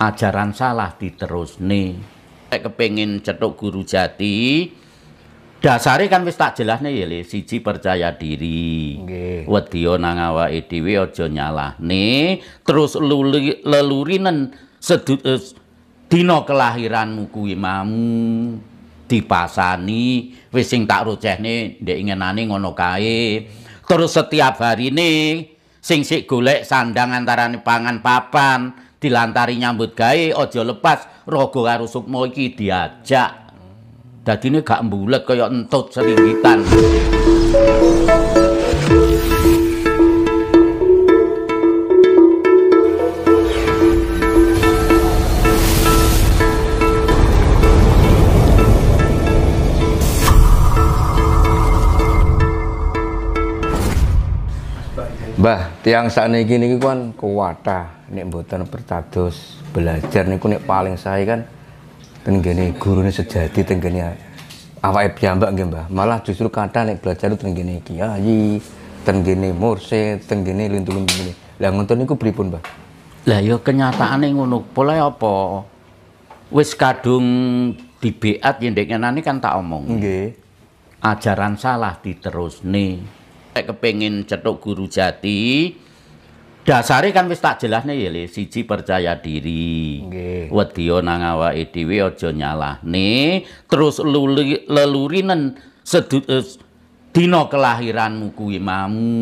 ajaran salah diterus nih kepingin cetuk guru jati dasari kan wis tak jelasne ya le siji percaya diri nggih wedya nang nih, terus luli, lelurinen sedu, eh, dina kelahiranmu kuwi mamu dipasani wis sing tak nih, ndek ngenani ngono kae terus setiap nih, sing sik golek sandang antarane pangan papan dilantari nyambut gawe aja lepas rogo karo sukmo iki diajak. ini gak mbulet kaya entut seringgitan. Mbah, tiang sana gini gini kan kuwata nih buatan pertatus belajar nih nek paling saya kan guru nih sejati apa ya piyambak nggih Mbah malah justru kata nih belajar tenggini kiai tenggini morse tenggini lintu-lintu ngene lah nih niku pun Mbah lah yo ya kenyataan nih ngunuk pola apa wis kadung dibeat yen ya nani kan tak omong Nge. ajaran salah diterus nih nek kepengin cetuk guru jati dasare kan wis tak jelasne ya le siji percaya diri nggih wedi nang awake dhewe aja nyalahne terus luli, lelurinen sedut eh, dina kelahiranmu kuwi mamu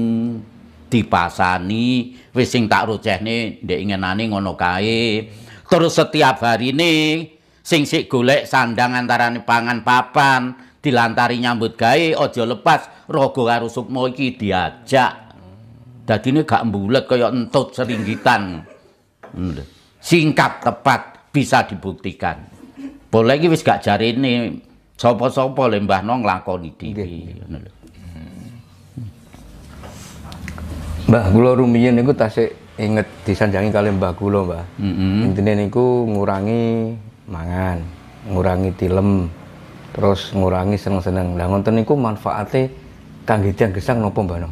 dipasani wis sing tak rocehne ndek ngenani ngono kae terus setiap harine sing sik golek sandang antarane pangan papan dilantari nyambut gawe aja lepas rogo karo sukmo iki diajak ini gak mbulet kaya entut seringgitan hmm, singkat tepat bisa dibuktikan boleh iki wis gak jarine sapa-sapa le Mbah Nong lakoni dhewe Mbah kula rumiyin niku tasik inget disanjangi kali Mbah kula, Mbah. Mm -hmm. Intine niku ngurangi mangan, ngurangi tilem, terus ngurangi seneng-seneng. Lah ngonten niku manfaate kangge tiyang gesang napa, Mbah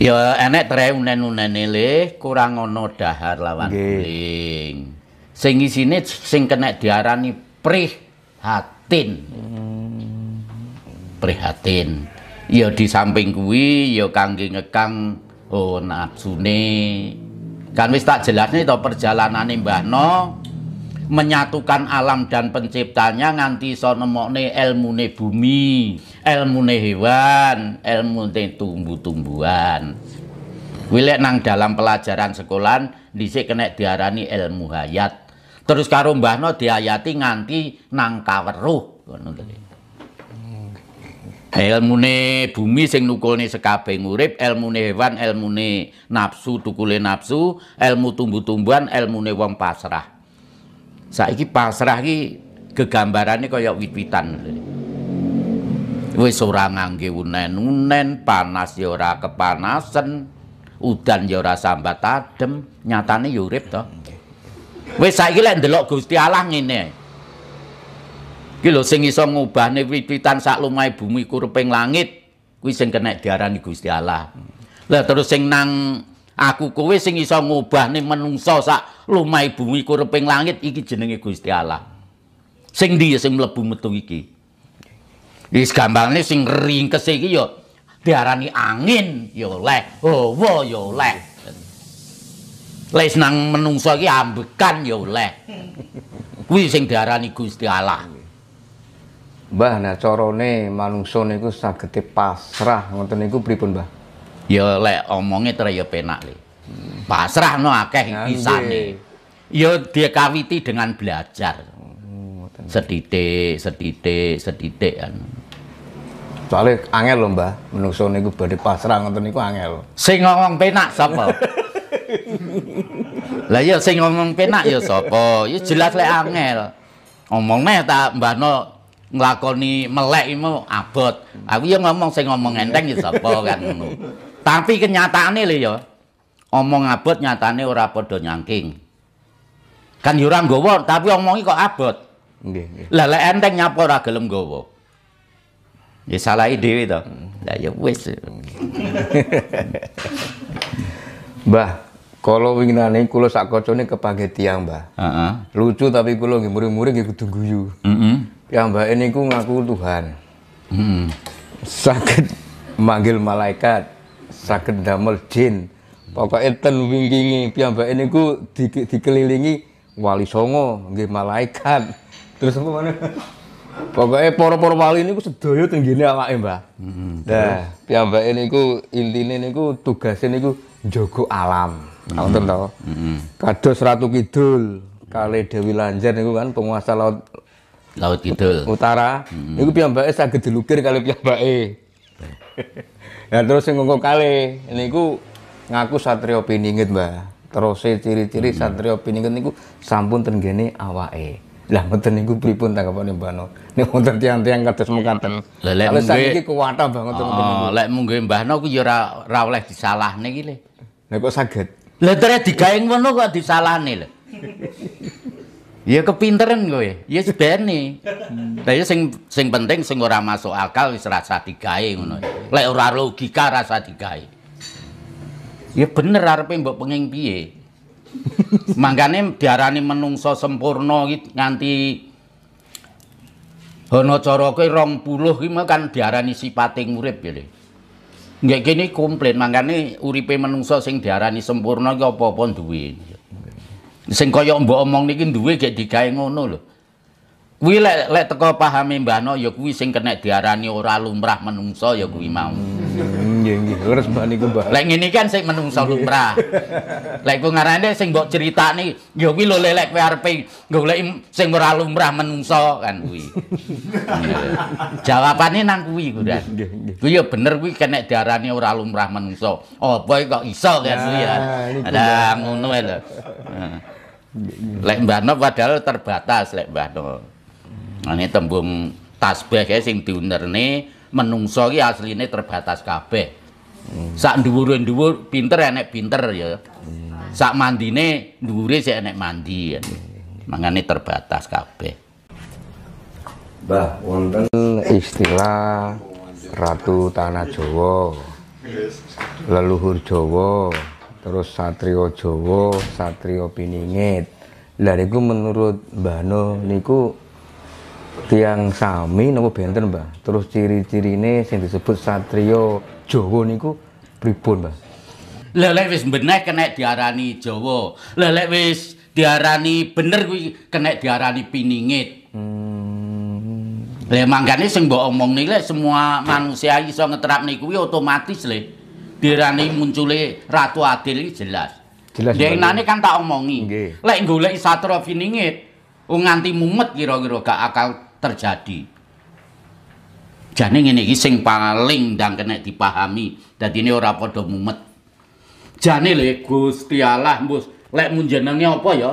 Ya enek tre unen unen le, kurang ono dahar lawan guling. Sing isine sing kena diarani prihatin. Hmm. Prihatin. Ya di samping kuwi ya kangge ngekang oh nafsune. Kan wis tak jelasne to perjalanane Mbah Nom menyatukan alam dan penciptanya nganti iso nemokne ilmune bumi, ilmune hewan, ilmune tumbuh-tumbuhan. Kuwi nang dalam pelajaran sekolahan disik kena diarani ilmu hayat. Terus karo mbahno diayati nganti nang kaweruh ngono ilmune bumi sing nukulne sekabeh urip, ilmune hewan, ilmune nafsu, tukule nafsu, ilmu tumbuh-tumbuhan, ilmune wong pasrah. Saiki pasrah iki gegambarane kaya wit-witan. Wis ora ngangge unen-unen, panas ya ora kepanasan, udan ya ora sambat adem, nyatane ya urip to. Wis saiki lek ndelok Gusti Allah ngene. Iki lho sing iso ngubahne wit-witan sak lumai bumi kurupeng langit kuwi sing kena diarani Gusti Allah. Lah terus sing nang aku kowe sing isa ngobahne menungso sak lumai bumi kureping langit iki jenenge Gusti Allah. Sing ndi sing mlebu metu iki? Wis gambange sing ringkes iki ya diarani angin ya oleh, hawa ya oleh. Lais nang menungso iki ambekan ya oleh. Kuwi sing diarani Gusti Allah. Mbah, nah carane manungsa niku sagete pasrah ngoten niku pripun, Mbah? Ya lek omongnya terus ya penak le. Pasrah no akeh nih Ya kawiti dengan belajar. Oh, sedidik, sedidik, sedidik kan. Soalnya angel lho, Mbah. Menungso niku badhe pasrah ngoten niku angel. Sing ngomong penak sapa? Lah ya sing ngomong penak ya sapa? Ya jelas lek angel. Omongne tak mbah no ngelakoni, melek iku abot. Aku ya ngomong sing ngomong enteng ya sapa kan ngono. Tapi kenyataannya lho ya. Omong abot nyatane ora padha nyangking. Kan yo ya ora nggawa, tapi omongi kok abot. Nggih, nggih. Lah lek enteng nyapa ora gelem nggawa. Ya salah dhewe to. Lah ya wis. Mbah, kalau winginane kula sak kocone kepake tiyang, Mbah. Heeh. Uh -huh. Lucu tapi kula nggih muring-muring nggih kudu guyu. Heeh. Uh -huh. Ya Mbak ini ku ngaku Tuhan. Heeh. Uh -huh. Sakit manggil malaikat sakit damel jin. pokoknya ten wingingi ini ku di, dikelilingi wali songo nggih malaikat. Terus apa mana? pokoknya poro poro wali ini ku sedoyo tenggene awake, Mbah. Heeh. Hmm. Hmm. Nah, intinya ini ku tugas ini ku jogo alam. Hmm. kau tahu Heeh. Kados Ratu Kidul, Kale Dewi Lanjar ku kan penguasa laut Laut Kidul. Utara. Mm -hmm. Niku piyambake sakit dilukir kali piyambake ya terus sing kali kali ku ngaku satrio piningit mbah terus ciri-ciri hmm. satrio piningit niku sampun tenggene awae lah mboten niku pripun tanggapane Mbak No nek wonten tiang-tiang kados mekaten lha lek saiki kuwata banget oh lek mungge Mbah No ku ya ora ora oleh disalahne iki le lha kok saged lha terus digawe ngono kok disalahne lho ya kepinteran gue ya sebenarnya tapi sing sing penting sing ora masuk akal wis rasa digawe ngono lek ora logika rasa digawe ya bener arepe mbok pengen piye mangkane diarani menungso sempurna gitu, nganti Hono coro kue rong puluh ini kan diarani sipating urip gitu. Nggak gini komplain, makanya uripe menungso sing diarani sempurna ke apa-apa duit. Sing kaya mbok omong niki duwe gek digawe ngono lho. Kuwi lek lek teko pahami Mbah No ya kuwi sing kena diarani ora lumrah menungso ya kuwi mau. Hmm, nggih nggih, terus Mbah niku Mbah. Lek ngene kan sing menungso lumrah. Lek ku ngarane sing mbok critani ya kuwi lho lek kowe arep golek sing ora lumrah menungso kan kuwi. Jawabane nang kuwi ku Dan. Kuwi ya bener kuwi kena diarani ora lumrah menungso. Apa kok iso kan kuwi ya. Ada nah, ngono lho. Nah. Lek Mbah padahal terbatas lek Mbah nah, ini tembung tasbih ya sing diunerne menungso ki asline terbatas kabeh. Hmm. Sak dhuwur-dhuwur pinter enek pinter ya. Hmm. mandi nih dhuwure si enek mandi ya. Mangane terbatas kabeh. Bah, wonten istilah Ratu Tanah Jawa. Leluhur Jawa terus Satrio Jowo, Satrio Piningit. Lah ku menurut Mbah No niku tiang sami nopo benten Mbah. Terus ciri-cirine sing disebut Satrio Jowo niku pripun Mbah? Lah lek wis beneh kena diarani Jowo, Lah lek wis diarani bener kuwi kena diarani piningit. Hmm. Lah mangkane sing mbok omong nih le, semua manusia iso ngeterapne kuwi otomatis le dirani munculnya Ratu Adil ini jelas. Jelas. Denane kan tak omongi. Lek golek satra finingit unganti nganti mumet kira-kira gak akal terjadi. Jane ngene iki sing paling ndang kena dipahami. ini ora padha mumet. Jane lek Gusti Allah mbus lek munjenenge apa ya?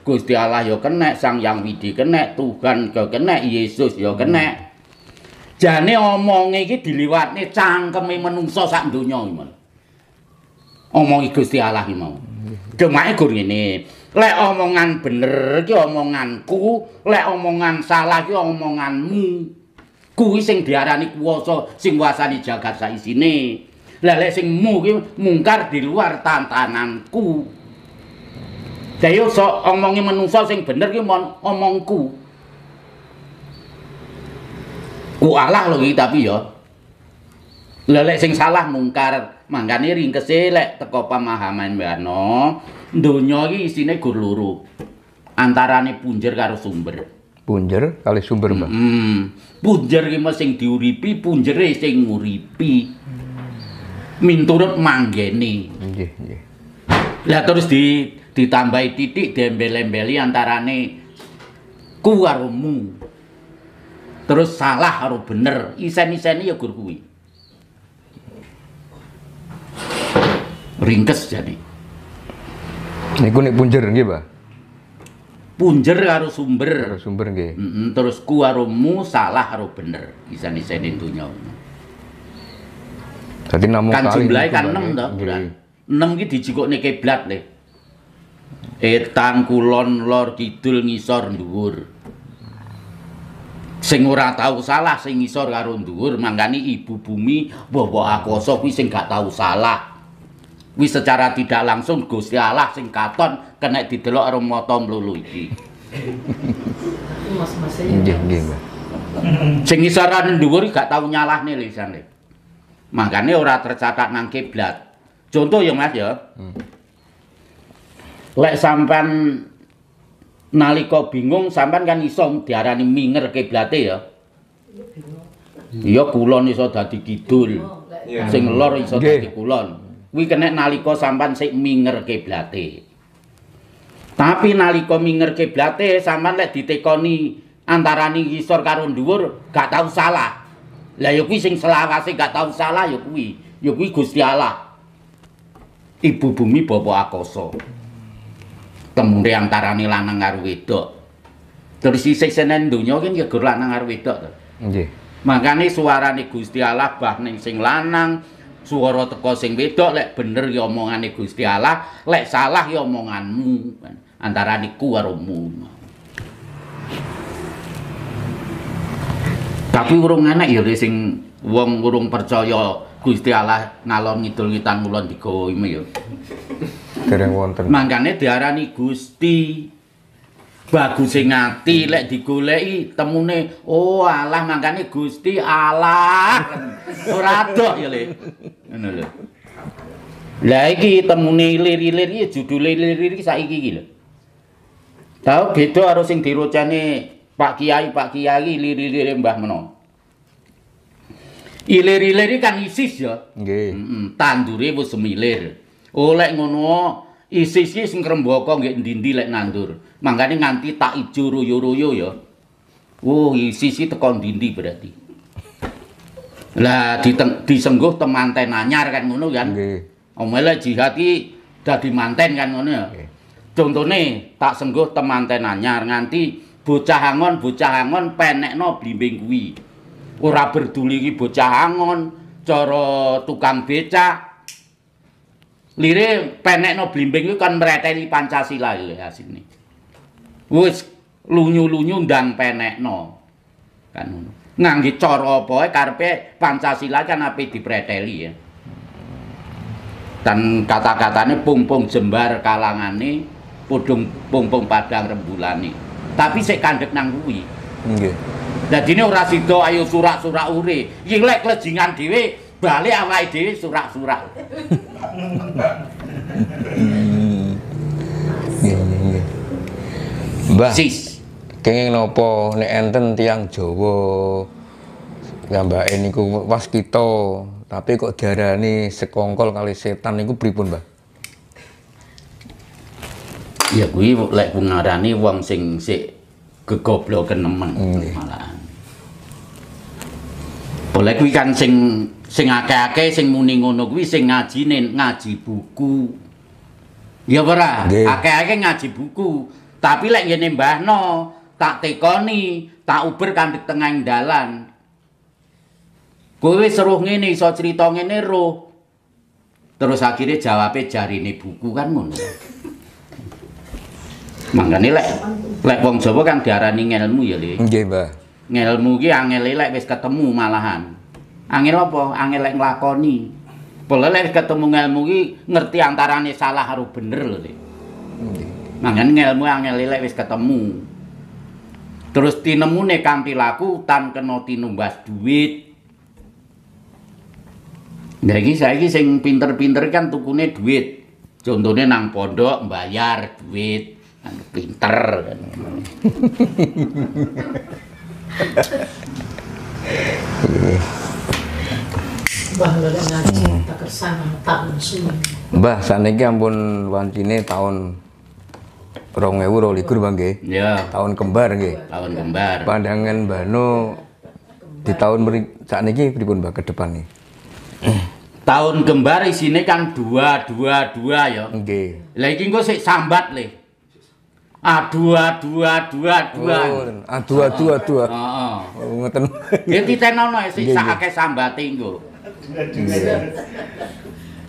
Gusti Allah ya kena, Sang Yang Widi kena, Tuhan ya kena, Yesus ya kena. Hmm. jane omonge iki diliwatne cangkeme menungsa sak donya iki mon. Omongi Gusti Allah iki mau. Cumae gur ngene, lek omongan bener iki omonganku, lek omongan salah iki omonganmu. Kuwi sing diarani kuwasa sing nguasani jagat sak isine. Lah lek sing mu iki mungkar di luar tantananku. Dayo so omongi menungso, sing bener iki mon omongku. kualah alah gitu tapi yo ya. lelek sing salah mungkar mangkane ring keselek teko pamahaman mbano dunia ini isine gur antara antarane punjer karo sumber punjer kali sumber mbak mm -hmm. punjer ki sing diuripi punjer sing nguripi minturut manggeni yeah, yeah. lah terus di ditambahi titik dembel-embeli antarane ku karo Terus salah karo bener, isen isen ya gur kuwi. Ringkes jadi. Ini nek punjer nggih, Pak. Punjer karo sumber. Karo sumber nggih. Mm -mm, terus ku karo salah karo bener, isen-isene dunya. Dadi namung kan jumlahe kan 6 to, bulan. 6 iki dijikokne kiblat nih Etan kulon lor kidul ngisor dhuwur sing ora tahu salah sing ngisor karo dhuwur mangkane ibu bumi bawa akoso kuwi sing gak tahu salah kuwi secara tidak langsung Gusti Allah sing katon kena didelok karo mata mlulu iki ya, nggih nggih sing ngisor karo dhuwur gak tau nyalahne lisane mangkane ora tercatat nang kiblat contoh ya Mas ya hmm. lek sampean nalika bingung sampean kan iso diarani minger kiblate ya. Ya kulon iso dadi kidul. Sing lor iso dadi kulon. Kuwi kenek nalika sampean sik minger kiblate. Tapi nalika minger kiblate sampean lek ditekoni antaraning ngisor karo dhuwur gak tau salah. Lah ya kuwi sing selawase gak tau salah ya kuwi. Ya kuwi Gusti Allah. Ibu bumi bapak akoso. temure antarane lanang karo wedok. Terus si senen dunia kan ya gur lanang karo wedok to. Nggih. Makane suarane Gusti Allah bah ning sing lanang, suara teko sing wedok lek bener ya omongane Gusti Allah, lek salah ya omonganmu. Antara ku karo mu. Tapi urung enak ya sing wong urung percaya Gusti Allah ngalor ngidul ngitan mulon digawa ime Dereng wonten. Mangkane diarani Gusti bagus sing ati lek digoleki temune oh Allah mangkane Gusti Allah ora adoh ya Le. Ngono lho. Lah iki temune lir-lir iki judul lir-lir iki saiki iki lho. Tau beda karo sing dirocane Pak Kiai, Pak Kiai lir-lir Mbah Menong. Ilir-ilir kan ISIS ya. Nggih. Mm -mm, tandure wis semilir. Oleh oh, ngono ISIS iki sing ngrembaka nggih ndi lek nandur. Mangkane nganti tak ijo royo-royo ya. Oh, ISIS iki teko ndi berarti. Lah disengguh temanten anyar kan ngono kan. Nggih. Omele jihad iki dadi manten kan ngono ya. Contone tak sengguh temanten anyar nganti bocah angon bocah angon penekno blimbing kuwi. Ora berduli iki bocah angon, cara tukang becak. Lire penekno blimbing itu kan mereteni Pancasila lho asine. Wis lunyu-lunyu ndang penekno. Kan ngono. coro cara apa karepe Pancasila kan ape dipreteli ya. Dan kata-katanya pung-pung jembar kalangan nih pudung pung-pung padang rembulan nih Tapi saya kandek nang okay. Dadine ora sida ayo surak-surak ure. Iki lek klejingan dhewe balik awake dhewe surak-surak. Mbah. Sis. Kenging nopo nek enten tiyang Jawa ngambake niku waskita, tapi kok diarani sekongkol kali setan niku pripun, Mbah? Ya gue, lek ngarani wong sing sik gegobloken nemen hmm. malah. Oleh kuwi kan sing sing akeh-akeh sing muni ngono kuwi sing ngajine ngaji buku. Ya ora, akeh-akeh ngaji buku. Tapi lek ngene mbahno tak tekoni, tak uber kan di tengah dalan. Kowe seruh ngene iso crita ngene ro. Terus akhirnya jawabnya jarine buku kan ngono. Mangkane lek lek wong Jawa kan diarani ngelmu ya, Le. Nggih, Mbah. ngelmu ki angel lek wis ketemu malahan angel apa angel lek nglakoni boleh lek ketemu ngelmu ki ngerti antarane salah harus bener lho Dik mangan ngelmu angel lek wis ketemu terus tinemune kampilaku tan kena tinumbas duit Nah iki saiki sing pinter-pinter kan tukune duit. Contohnya nang pondok bayar duit, kan pinter kan. Mbah saniki ampun wancine tahun rong ewu rong likur bang ya. tahun kembar nggih tahun kembar pandangan Mbah No di tahun saat ini pripun Mbah ke depan nih tahun kembar isine kan dua dua dua ya nggih lha gue sih sambat leh. Aduh, aduh, aduh, aduh. Aduh, aduh, aduh. Heeh. Ngoten. Ya ditenono sik sak akeh sambate engko. Iya.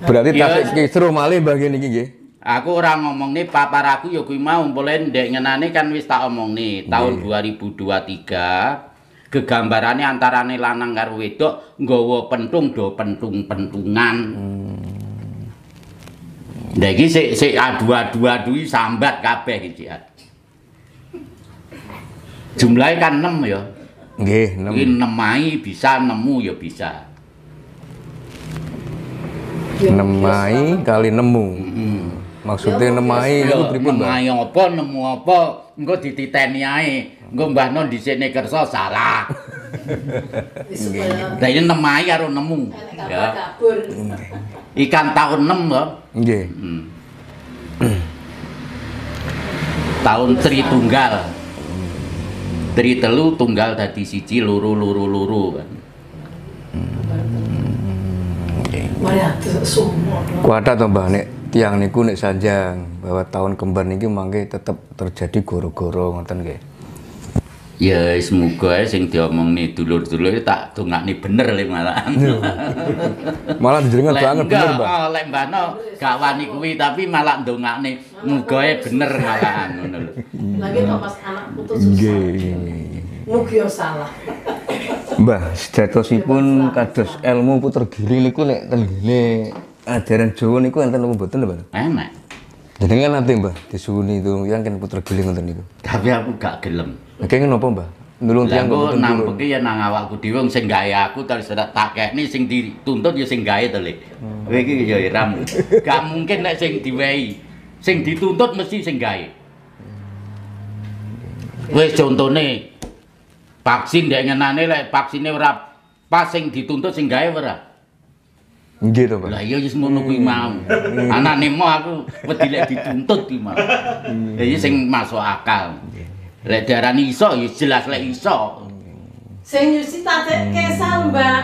Berarti iya. tak kisruh malih bagian iki nggih. Aku ora ngomongne paparaku ya kuwi mau polen ndek ngenane kan wis tak omongne tahun 2023 gegambarane antarane lanang karo wedok nggawa pentung do pentung-pentungan. Hmm. Lagi si si adu adu adu sambat kabeh gitu ya. Jumlahnya kan 6 ya. Gih 6. Ini enam mai bisa nemu ya bisa. Enam mai kali nemu. Hmm. Maksudnya enam mai itu berapa? Enam mai apa nemu apa? Enggak dititeni aye. Enggak mbah non di sini kerso Lah ini nem nah, karo nemu. Ya. Ikan tahun 6 loh. Nggih. Hmm. Tahun tri tunggal. Tri telu tunggal dadi siji loro loro loro kan. Kuada to Mbah nek tiang niku nek sanjang bahwa tahun kembar niki mangke tetep terjadi goro-goro ngoten nggih. Ya semoga ya sing nih dulur-dulur tak nih bener lih malah. Iya. malah dijenengan banget bener, Mbak. Oh, lek mbakno gak wani kuwi tapi malah dongakne muga bener malahan Lagi kok pas anak putus susah. Nggih. salah. Mbah, pun kados ilmu puter giri niku nek tengene ajaran Jawa niku enten apa mboten, Mbah? Enak. Jenengan nanti Mbah disuwuni itu yang kan puter giling ngoten niku. Tapi aku gak gelem. Nggih napa, mbak. Nulung tiyang kok nampeki ya nang awakku dhewe sing gawe aku terus tak nih sing dituntut ya sing gawe to, Lek. Hmm. Kowe iki ya iram. Gak mungkin nek sing diwehi. Sing dituntut mesti sing gawe. Hmm. contoh nih, vaksin ndek ngenane lek vaksine ora pas sing dituntut sing gawe ora. Nggih Pak. Lah iya wis ngono kuwi hmm. mau. Anane mau aku wedi lek dituntut di mau. Ya sing masuk akal. Lek darani iso ya jelas lek iso. Sing nyuci tak kesang, Mbak.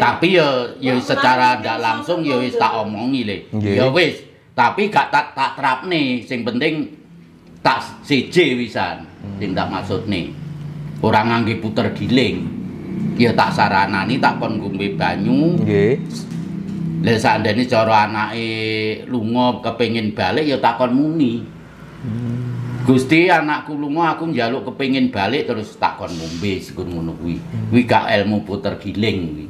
Tapi ya ya secara ndak langsung ya wis tak omongi le. Ya wis, tapi gak tak trapne, sing penting tak seje wisan. Sing tak maksudne. Ora ngangge puter giling. Ya tak saranani tak kon ngombe banyu. Nggih. Lah sakjane cara anake lunga kepengin balik ya kon muni. Hmm. Gusti anakku lunga aku njaluk kepingin balik terus tak kon ngombe sekun ngono kuwi. Hmm. Kuwi gak ilmu puter giling kuwi.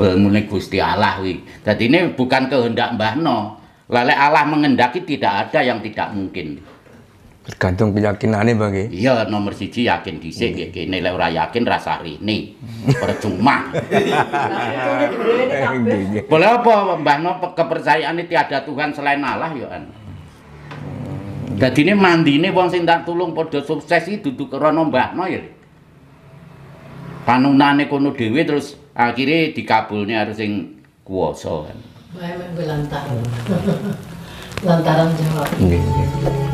Ilmu Gusti Allah kuwi. Dadi ini bukan kehendak Mbah No. Lalek Allah mengendaki tidak ada yang tidak mungkin. Tergantung keyakinannya Bang Iya, nomor siji yakin dhisik hmm. kene lek ora yakin rasa rene. Hmm. Percuma. Eh, Boleh apa Mbah No kepercayaannya tiada Tuhan selain Allah yo ya, Jadi ini mandi ini orang yang tak tolong pada sukses itu duduk kerana Mbak ya. Panunan ini kono dewi terus akhirnya dikabul ini harus yang kuasa kan. Bahaya belantara. Lantaran jawab. Okay.